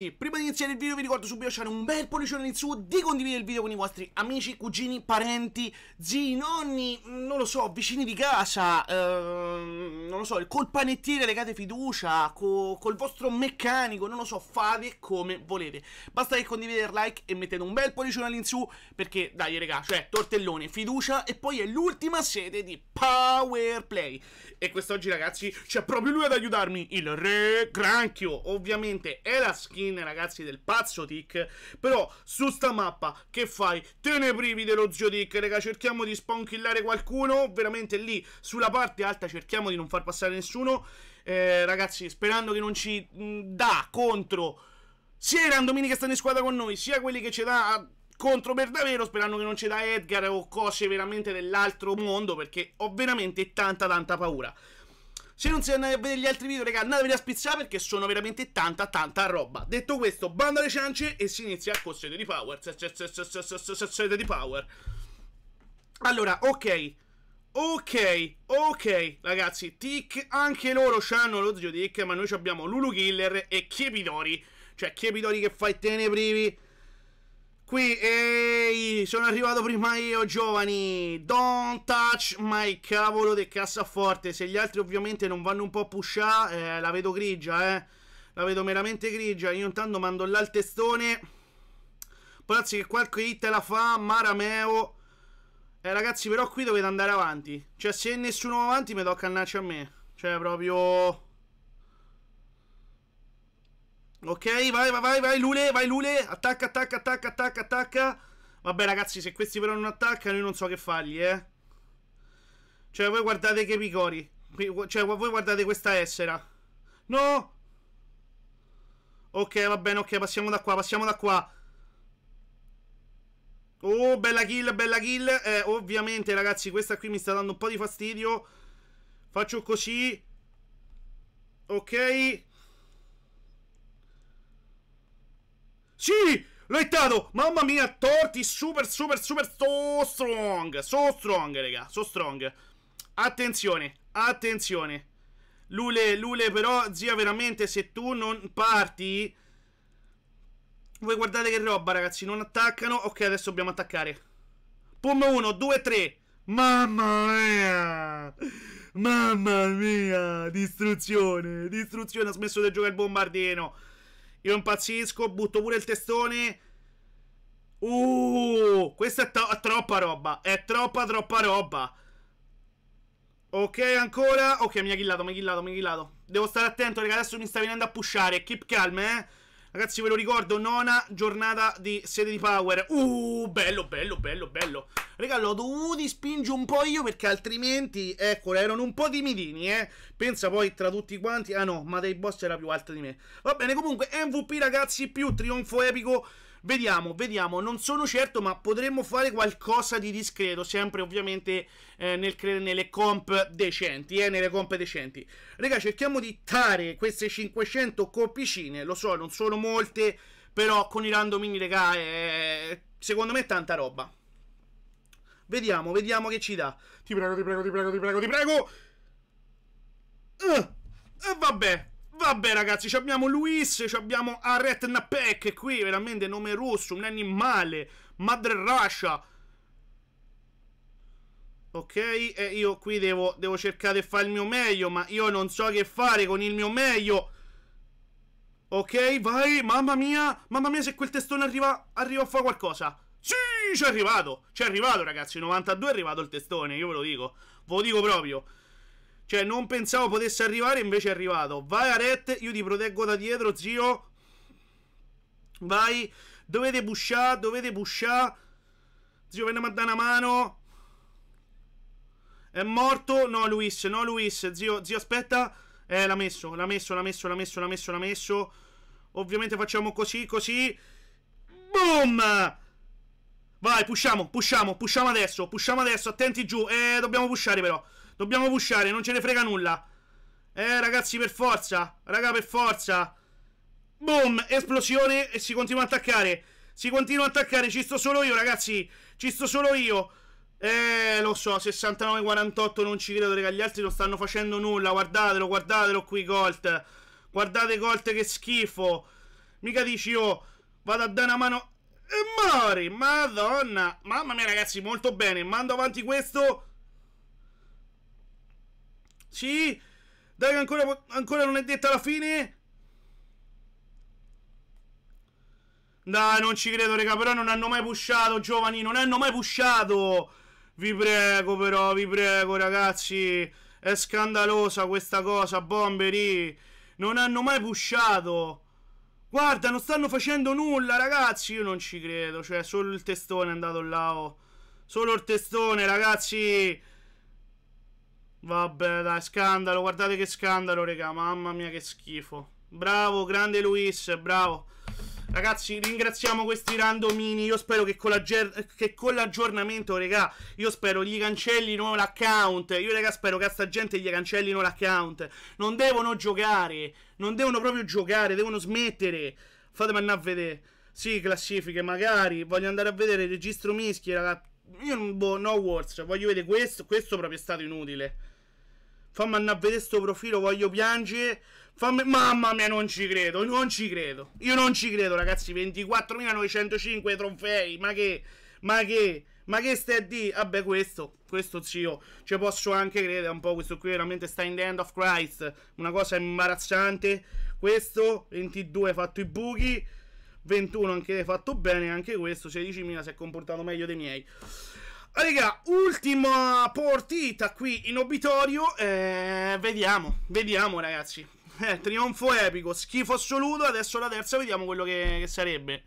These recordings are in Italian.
E prima di iniziare il video vi ricordo subito di lasciare un bel pollicione in su, di condividere il video con i vostri amici, cugini, parenti, zii, nonni, mm, non lo so, vicini di casa, ehm, non lo so, col panettiere legate fiducia, co col vostro meccanico, non lo so, fate come volete. Basta che condividete il like e mettete un bel pollicione all'insù perché dai regà, cioè tortellone, fiducia e poi è l'ultima sede di Power Play. E quest'oggi ragazzi c'è proprio lui ad aiutarmi, il re granchio, ovviamente è la schiena skin, ragazzi, del pazzo Tic. Però su sta mappa che fai? Te ne privi dello zio Tic, raga, cerchiamo di spawn killare qualcuno. Veramente lì, sulla parte alta, cerchiamo di non far passare nessuno. Eh, ragazzi, sperando che non ci mm, dà contro sia i randomini che stanno in squadra con noi, sia quelli che ci dà contro per davvero, sperando che non ci dà Edgar o cose veramente dell'altro mondo, perché ho veramente tanta tanta paura. Se non siete andati a vedere gli altri video, raga, andateveli a spizzare perché sono veramente tanta, tanta roba. Detto questo, bando alle ciance e si inizia con sede di power. Sede di power. Allora, ok. Ok, ok, ragazzi, Tic, anche loro hanno lo zio Tic, ma noi abbiamo Lulu Killer e Chiepidori. Cioè, Chiepidori che fa i tenebrivi Qui, ehi, sono arrivato prima io, giovani. Don't touch my cavolo del cassaforte. Se gli altri ovviamente non vanno un po' a pushare, eh, la vedo grigia, eh. La vedo meramente grigia. Io intanto mando là il testone. Palazzi che qualche hit la fa, Marameo. Eh, ragazzi, però qui dovete andare avanti. Cioè, se nessuno va avanti, mi tocca annacci a me. Cioè, proprio... Ok, vai, vai, vai, vai, Lule, vai, Lule. Attacca, attacca, attacca, attacca, attacca. Vabbè, ragazzi, se questi però non attaccano, io non so che fargli, eh. Cioè, voi guardate che picori. Cioè, voi guardate questa essera. No! Ok, va bene, ok, passiamo da qua, passiamo da qua. Oh, bella kill, bella kill. Eh, ovviamente, ragazzi, questa qui mi sta dando un po' di fastidio. Faccio così. Ok. Sì! L'ho hittato! Mamma mia, Torti, super, super, super, so strong! So strong, raga, so strong. Attenzione, attenzione. Lule, Lule, però, zia, veramente, se tu non parti... Voi guardate che roba, ragazzi, non attaccano. Ok, adesso dobbiamo attaccare. Pum 1, 2, 3. Mamma mia! Mamma mia! Distruzione! Distruzione! Ha smesso di giocare il bombardino! Io impazzisco, butto pure il testone. Uh, questa è to- troppa roba. È troppa, troppa roba. Ok, ancora. Ok, mi ha killato, mi ha killato, mi ha killato. Devo stare attento, raga. Adesso mi sta venendo a pushare. Keep calm, eh. Ragazzi ve lo ricordo, nona giornata di sede di Power Uh, bello, bello, bello, bello Raga, l'ho dovuto spingere un po' io perché altrimenti, ecco, erano un po' timidini, eh Pensa poi tra tutti quanti, ah no, ma dei boss era più alto di me Va bene, comunque, MVP ragazzi, più trionfo epico Vediamo, vediamo, non sono certo, ma potremmo fare qualcosa di discreto, sempre ovviamente eh, nel nelle comp decenti, eh, nelle comp decenti. Raga, cerchiamo di tare queste 500 copicine, lo so, non sono molte, però con i randomini, raga, eh, secondo me è tanta roba. Vediamo, vediamo che ci dà. Ti prego, ti prego, ti prego, ti prego, ti prego. E uh, eh, vabbè, vabbè ragazzi, abbiamo Luis, abbiamo Aret Napek qui, veramente nome russo, un animale, madre Russia. Ok, e io qui devo, devo cercare di fare il mio meglio, ma io non so che fare con il mio meglio. Ok, vai, mamma mia, mamma mia se quel testone arriva, arriva a fare qualcosa. Sì, c'è arrivato, c'è arrivato ragazzi, 92 è arrivato il testone, io ve lo dico, ve lo dico proprio. Cioè, non pensavo potesse arrivare, invece è arrivato. Vai, Aret, io ti proteggo da dietro, zio. Vai, dovete pushare, dovete pushare. Zio, veniamo a dare una mano. È morto? No, Luis, no, Luis. Zio, zio, aspetta. Eh, l'ha messo, l'ha messo, l'ha messo, l'ha messo, l'ha messo, l'ha messo. Ovviamente facciamo così, così. Boom! Vai, pushiamo, pushiamo, pushiamo adesso, pushiamo adesso, attenti giù. Eh, dobbiamo pushare però. Dobbiamo pushare, non ce ne frega nulla. Eh, ragazzi, per forza. Raga, per forza. Boom, esplosione e si continua a attaccare. Si continua a attaccare, ci sto solo io, ragazzi. Ci sto solo io. Eh, lo so, 69-48 non ci credo, raga, gli altri non stanno facendo nulla. Guardatelo, guardatelo qui, Colt. Guardate Colt che schifo. Mica dici io, oh, vado a dare una mano... E mori, madonna. Mamma mia, ragazzi, molto bene. Mando avanti questo sì? Dai, ancora, ancora non è detta la fine? Dai, non ci credo, raga, però non hanno mai pushato, giovani, non hanno mai pushato. Vi prego, però, vi prego, ragazzi. È scandalosa questa cosa, bomberi. Non hanno mai pushato. Guarda, non stanno facendo nulla, ragazzi. Io non ci credo, cioè, solo il testone è andato là, oh. Solo il testone, ragazzi. Vabbè, dai, scandalo, guardate che scandalo, raga, mamma mia che schifo. Bravo, grande Luis, bravo. Ragazzi, ringraziamo questi randomini. Io spero che con, che con l'aggiornamento, regà, io spero gli cancellino l'account. Io, regà, spero che a sta gente gli cancellino l'account. Non devono giocare. Non devono proprio giocare, devono smettere. Fatemi andare a vedere. Sì, classifiche, magari. Voglio andare a vedere il registro mischi, ragazzi. Io non, boh, no words, cioè, voglio vedere questo, questo proprio è stato inutile. Fammi andare a vedere sto profilo, voglio piangere. Fammi... Mamma mia, non ci credo, non ci credo. Io non ci credo, ragazzi. 24.905 trofei, ma che... Ma che... Ma che stai a di? Vabbè, questo, questo zio, ci posso anche credere un po'. Questo qui veramente sta in The End of Christ. Una cosa imbarazzante. Questo, 22, fatto i buchi. 21 anche lei fatto bene, anche questo, 16.000 si è comportato meglio dei miei. Raga, ultima partita qui in obitorio, eh, vediamo, vediamo ragazzi. Eh, trionfo epico, schifo assoluto, adesso la terza vediamo quello che, che sarebbe.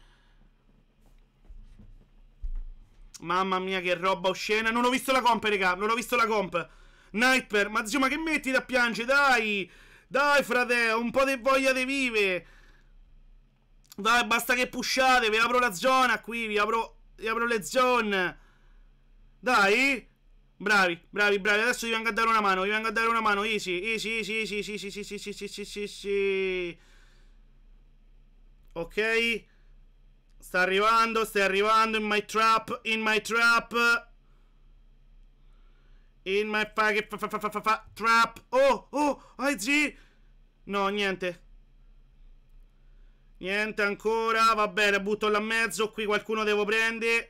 Mamma mia che roba oscena, non ho visto la comp raga, non ho visto la comp. Nightmare, ma zio ma che metti da piangere, dai! Dai frate, un po' di voglia di vive! Dai, basta che pushate, vi apro la zona qui, vi apro, vi apro le zone. Dai. Bravi, bravi, bravi. Adesso vi vengo a dare una mano, vi vengo a dare una mano. Easy, easy, easy, easy, easy, easy, easy, easy, easy, easy, easy. Ok. Sta arrivando, sta arrivando in my trap, in my trap. In my fa, fa, fa, fa, fa, fa, trap. Oh, oh, IG. No, niente. Niente ancora. Va bene, butto là mezzo. Qui qualcuno devo prendere.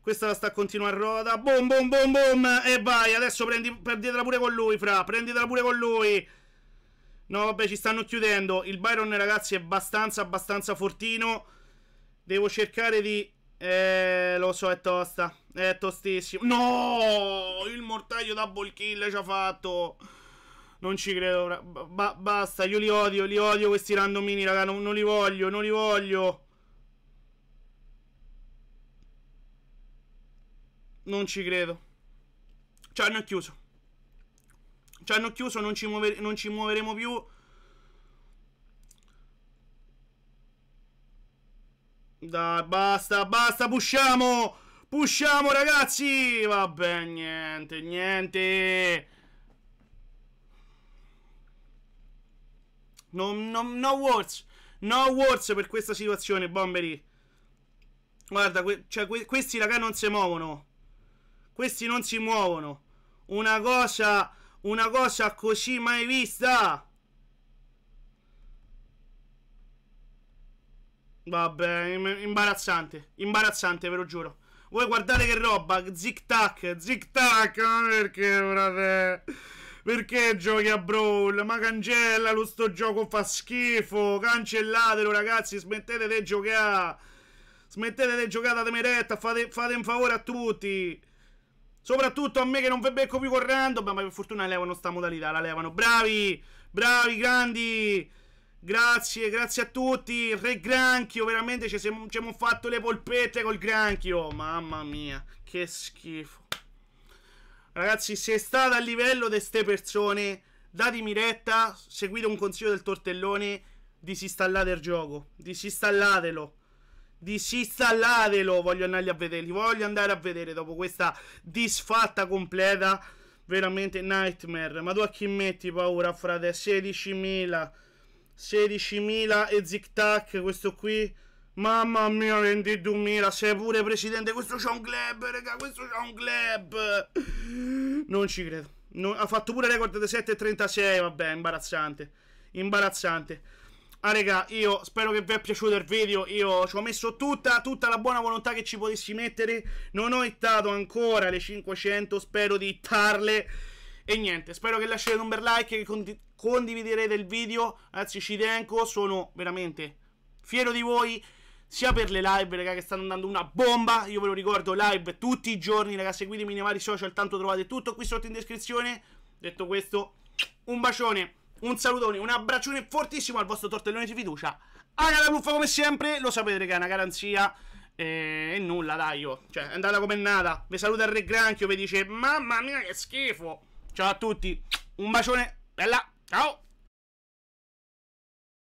Questa la sta continuando a ruota. Boom, boom, boom, boom. E vai. Adesso prendi, prenditela pure con lui, fra. Prenditela pure con lui. No, vabbè, ci stanno chiudendo. Il Byron, ragazzi, è abbastanza, abbastanza fortino. Devo cercare di... Eh, lo so, è tosta. È tostissimo. No! Il mortaio double kill ci ha fatto. Non ci credo. Ba basta, io li odio, li odio questi randomini, raga. Non, non li voglio, non li voglio. Non ci credo. Ci hanno chiuso. Ci hanno chiuso, non ci, muove non ci muoveremo più. Dai, basta, basta, pusciamo! Pusciamo, ragazzi! Vabbè, niente, niente. No, no, no words. No words per questa situazione, Bomberi. Guarda, que cioè, que questi ragazzi non si muovono. Questi non si muovono. Una cosa, una cosa così mai vista. Vabbè, imbarazzante. Imbarazzante, ve lo giuro. Voi guardate che roba. Zic tac, Zic tac. Perché, fratello? Perché giochi a Brawl? Ma cancella lo sto gioco, fa schifo. Cancellatelo, ragazzi, smettete di giocare. Smettete di giocare, datemi retta, fate, fate un favore a tutti. Soprattutto a me che non ve becco più correndo. random, ma per fortuna levano sta modalità, la levano. Bravi, bravi, grandi. Grazie, grazie a tutti. Re Granchio, veramente ci siamo, ci siamo fatto le polpette col Granchio. Mamma mia, che schifo. Ragazzi, se state a livello di ste persone, datemi retta, seguite un consiglio del tortellone, disinstallate il gioco, disinstallatelo. Disinstallatelo, voglio andare a vedere, voglio andare a vedere dopo questa disfatta completa, veramente nightmare. Ma tu a chi metti paura, frate? 16.000, 16.000 e zig tac, questo qui Mamma mia, 22.000, sei pure presidente, questo c'ha un club, raga, questo c'ha un club. Non ci credo. Non, ha fatto pure record di 7.36, vabbè, imbarazzante. Imbarazzante. Ah, raga, io spero che vi è piaciuto il video. Io ci ho messo tutta, tutta la buona volontà che ci potessi mettere. Non ho ittato ancora le 500, spero di ittarle. E niente, spero che lasciate un bel like e che condi condividerete il video. Anzi, ci tengo, sono veramente fiero di voi sia per le live, raga, che stanno andando una bomba. Io ve lo ricordo, live tutti i giorni, raga, seguitemi nei vari social, tanto trovate tutto qui sotto in descrizione. Detto questo, un bacione, un salutone, un abbraccione fortissimo al vostro tortellone di fiducia. Alla la buffa come sempre, lo sapete, raga, è una garanzia. Eh, e nulla, dai, io. Cioè, è andata come è nata. Vi saluta il re granchio, vi dice, mamma mia, che schifo. Ciao a tutti, un bacione, bella, ciao.